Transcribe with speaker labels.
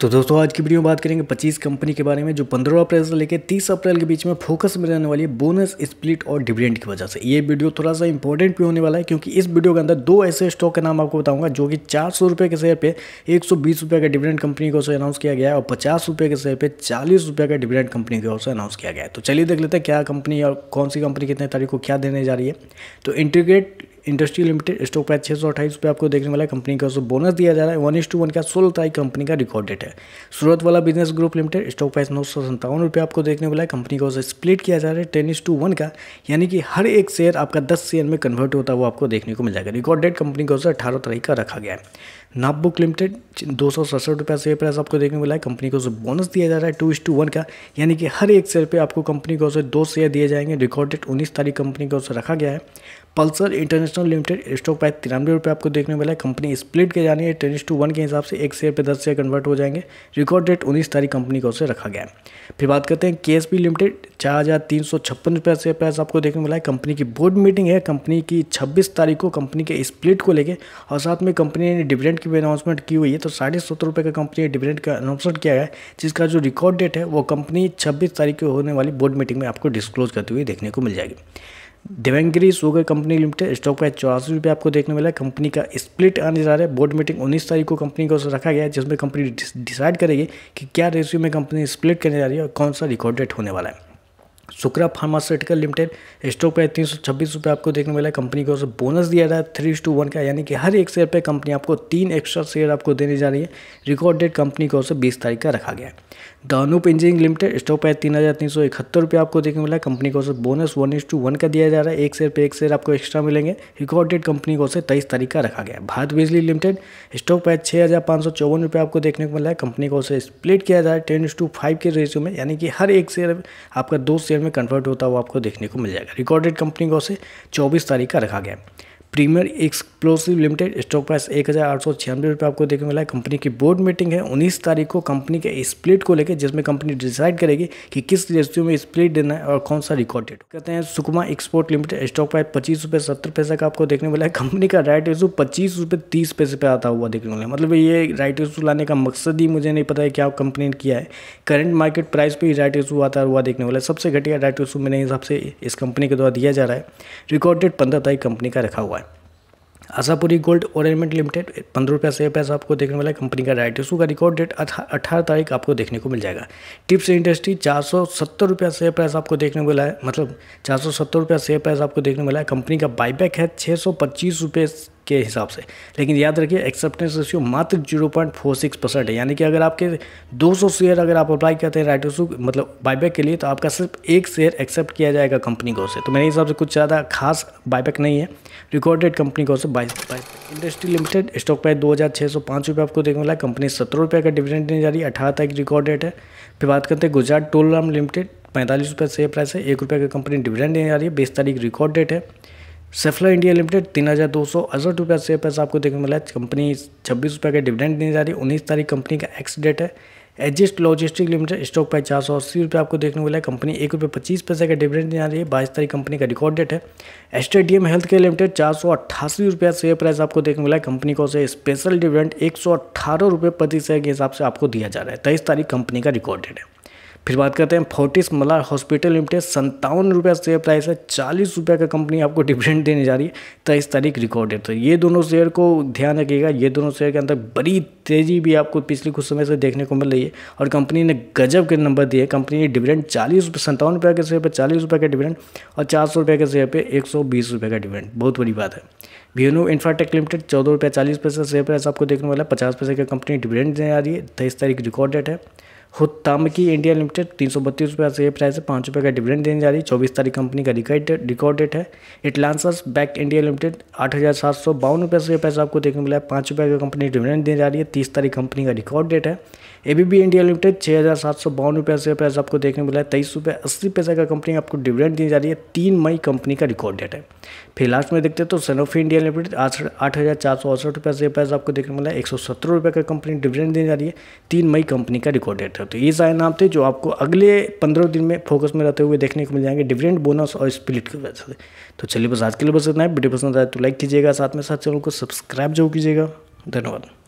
Speaker 1: तो दोस्तों आज की वीडियो में बात करेंगे 25 कंपनी के बारे में जो 15 अप्रैल से लेकर 30 अप्रैल के बीच में फोकस में रहने वाली है बोनस स्प्लिट और डिविडेंड की वजह से ये वीडियो थोड़ा सा इंपॉर्टेंट भी होने वाला है क्योंकि इस वीडियो के अंदर दो ऐसे स्टॉक के नाम आपको बताऊंगा जो कि चार सौ के शेयर पर एक सौ का डिविडेंड कंपनी की ओर से अनाउंस किया गया है और पचास के शेयर पर चालीस का डिविडेंड कंपनी की ओर से अनाउंस किया गया है तो चलिए देख लेते हैं क्या कंपनी और कौन सी कंपनी कितने तारीख को क्या देने जा रही है तो integrate industry limited stock price छः सौ अट्ठाईस रुपये आपको देखने वाला है कंपनी का उसको बोनस दिया जा रहा है वन इस टू वन का सोलह तारीख कंपनी का रिकॉर्ड डेट है सूरत वाला business group limited stock price नौ सौ संतावन रुपये आपको देखने वाला है कंपनी का उसे स्प्लिट किया जा रहा है टेन इस टू वन का यानी कि हर एक शेयर आपका दस शेयर में कन्वर्ट होता है वो आपको देखने को मिल जाएगा रिकॉर्ड डेट कंपनी का उसे अठारह तारीख का रखा गया है नाप बुक लिमिटेड दो सौ सड़सठ रुपये शेयर प्राइस आपको देखने मिला है कंपनी को उसे बोनस दिया जा रहा है टू इस टू वन का यानी कि हर एक शेयर पर आपको कंपनी को उसे दो शेयर दिए जाएंगे रिकॉर्डेड उन्नीस तारीख कंपनी का उसे रखा गया है Pulsar international limited stock price तिरानवे रुपये आपको देखने मिला है कंपनी स्प्लिट के जाने टेनिस टू वन के हिसाब से एक शेयर पे दस शेयर कन्वर्ट हो जाएंगे रिकॉर्ड डेट उन्नीस तारीख कंपनी को उसे रखा गया है फिर बात करते हैं के लिमिटेड चार हज़ार तीन सौ छप्पन रुपये शेयर प्राइस आपको देखने मिला है कंपनी की बोर्ड मीटिंग है कंपनी की छब्बीस तारीख को कंपनी के स्प्लिट को लेकर और साथ में कंपनी ने डिविडेंड की भी अनाउंसमेंट की हुई है तो साढ़े सत्तर रुपये का कंपनी ने डिविडेंड का अनाउंसमेंट किया है जिसका जो रिकॉर्ड डेट है वो कंपनी छब्बीस तारीख को होने वाली बोर्ड मीटिंग में आपको डिस्क्लोज करते हुए देखने को मिल जाएगी Davangere sugar company limited stock price चौरासी रुपये आपको देखने मिला है कंपनी का स्प्लिट आने जा रहा है बोर्ड मीटिंग 19 तारीख को कंपनी को रखा गया है जिसमें कंपनी डिसाइड करेगी कि क्या रेशियो में कंपनी स्प्लिट करने जा रही है और कौन सा रिकॉर्डेड होने वाला है Shukra pharmaceutical limited stock price तीन सौ छब्बीस रुपये आपको देखने मिला है कंपनी को से बोनस दिया रहा है थ्री टू वन का यानी कि हर एक शेयर पे कंपनी आपको तीन एक्स्ट्रा शेयर आपको देने जा रही है रिकॉर्ड डेट कंपनी को उसे बीस तारीख का रखा गया है दानूप इंजीनियरिंग लिमिटेड स्टॉक प्राइस तीन हज़ार तीन सौ इकहत्तर रुपये आपको देखने मिला है कंपनी को उसे bonus one is to one का दिया जा रहा है एक शेयर पर एक शेयर आपको एक्स्ट्रा मिलेंगे रिकॉर्ड डेट कंपनी को उसे तेईस तारीख का रखा गया है भारत बिजली लिमिटेड स्टॉक प्राइस छः हज़ार पाँच सौ चौवन रुपये आपको देखने को मिला है कंपनी को उसे स्प्लिट किया जा रहा है टेन टू फाइव के रेशियो में यानी कि हर एक शेयर आपका दो शेयर शेयर में कन्वर्ट होता हुआ आपको देखने को मिल जाएगा रिकॉर्डेड कंपनी को उसे चौबीस तारीख का रखा गया premier explosive limited stock price एक हज़ार आठ सौ छियानवे रुपये आपको देखने मिला है कंपनी की बोर्ड मीटिंग है उन्नीस तारीख को कंपनी के स्प्लिट को लेकर जिसमें कंपनी डिसाइड करेगी कि किस रेशियो में स्प्लिट देना है और कौन सा रिकॉर्डेड कहते हैं Sukma export limited stock price पच्चीस रुपये सत्तर पैसे का आपको देखने मिला है कंपनी का राइट इशू पच्चीस रुपये तीस पैसे पर आता हुआ देखने मिला मतलब ये राइट इशू लाने का मकसद ही मुझे नहीं पता है क्या कंपनी ने किया है करंट मार्केट प्राइस पर ही राइट इशू आता हुआ देखने वाला है सबसे घटिया राइट इशू मेरे हिसाब से इस कंपनी के द्वारा दिया जा रहा है रिकॉर्डेड पंद्रह तारीख कंपनी का रखा हुआ है आशापुरी गोल्ड ऑरेंजमेंट लिमिटेड पंद्रह रुपया से पैसा आपको देखने वाला है कंपनी का राइट इशू का रिकॉर्ड डेट अठारह तारीख आपको देखने को मिल जाएगा टिप्स इंडस्ट्री चार सौ सत्तर रुपया से पैसा आपको देखने को मिला है मतलब चार सौ सत्तर रुपया से पैसा आपको देखने को मिला है कंपनी का बाईबैक है छः सौ पच्चीस रुपये के हिसाब से लेकिन याद रखिए एक्सेप्टेंस रेशियो मात्र zero point four six percent है यानी कि अगर आपके दो सौ शेयर अगर आप अप्लाई करते हैं राइट इशू मतलब बायबैक के लिए तो आपका सिर्फ एक शेयर एक्सेप्ट किया जाएगा कंपनी को से तो मेरे हिसाब से कुछ ज़्यादा खास बायबैक नहीं है रिकॉर्डेड कंपनी को से बाईस इंडस्ट्री लिमिटेड स्टॉक प्राइस दो हज़ार छः सौ पाँच रुपये आपको देखने है कंपनी सत्रह रुपये का डिविडेंड देने जा रही है अठारह तक रिकॉर्डेड है फिर बात करते हैं गुजरात टोल लिमिटेड पैंतालीस रुपये शेयर प्राइस है एक रुपये का कंपनी डिविडेंड देने जा रही है बीस तारीख रिकॉर्ड डेट है सेफला इंडिया लिमिटेड तीन हज़ार दो सौ अड़सठ रुपये से पैसा आपको देखने मिला है कंपनी छब्बीस रुपये का डिविडेंड देने जा रही है उन्नीस तारीख कंपनी का एक्स डेट है Aegis logistic limited stock price चार सौ अस्सी रुपये आपको देखने को मिला है कंपनी एक रुपये पच्चीस पैसे का डिविडेंड देने जा रही है बाईस तारीख कंपनी का रिकॉर्ड डेट है एस्टेडियम हेल्थ केयर लिमिटेड चार सौ अट्ठासी रुपये शेयर प्राइस आपको देखने को मिला है कंपनी को से स्पेशल डिविडेंड एक सौ अट्ठारह रुपये प्रति शेयर के हिसाब से आपको दिया जा रहा है तेईस तारीख कंपनी का रिकॉर्ड डेट है फिर बात करते हैं फोर्टिस मलार हॉस्पिटल लिमिटेड संतावन रुपये शेयर प्राइस है चालीस रुपये का कंपनी आपको डिविडेंड देने जा रही है तेईस तारीख रिकॉर्ड है तो ये दोनों शेयर को ध्यान रखिएगा ये दोनों शेयर के अंदर बड़ी तेज़ी भी आपको पिछले कुछ समय से देखने को मिल रही है और कंपनी ने गजब के नंबर दिए कंपनी ने डिविडेंड चालीस रुपये संतावन रुपये के शेयर पर चालीस रुपये का डिविडेंड और चार सौ रुपये के शेयर पर एक सौ बीस रुपये का डिविडेंड बहुत बड़ी बात है वीनो इंफ्राटेक लिमिटेड चौदह रुपये चालीस पैसे शेयर प्राइस आपको देखने वाला है पचास पैसे की कंपनी डिविडेंड देने आ रही है तेईस तारीख रिकॉर्ड डेट है खुद की इंडिया लिमिटेड तीन सौ बत्तीस रुपये से प्राइस है पाँच रुपये का डिविडेंड देने जा रही है चौबीस तारीख कंपनी का रिकॉर्ड रिकॉर्ड डेट है इटलांसर्स बैंक इंडिया लिमिटेड आठ हज़ार सात सौ बावन रुपये से प्राइस आपको देखने को मिला है पाँच रुपये का कंपनी डिविडेंड देने जा रही है तीस तारीख कंपनी का रिकॉर्ड डेट है A B B India limited छः हज़ार सात सौ बावन रुपये से पैसा आपको देखने को मिला है तेईस रुपये अस्सी पैसे का कंपनी आपको डिविडेंड दी जा रही है तीन मई कंपनी का रिकॉर्ड डेट है फिर लास्ट में देखते हैं तो सनोफी इंडिया लिमिटेड आठ हज़ार चार सौ अड़सठ रुपये से पैसा आपको देखने को मिला है एक सौ सत्तर रुपये का कंपनी डिविडेंड दी जा रही है तीन मई कंपनी का रिकॉर्ड डेट है तो ये सारे नाम थे जो आपको अगले पंद्रह दिन में फोकस में रहते हुए देखने को मिल जाएंगे डिविडेंड बोनस और स्प्लिट की वजह से तो चलिए बस आज के लिए बस इतना है वीडियो पसंद आए तो लाइक कीजिएगा साथ में साथ चैनल को सब्सक्राइब जरूर कीजिएगा धन्यवाद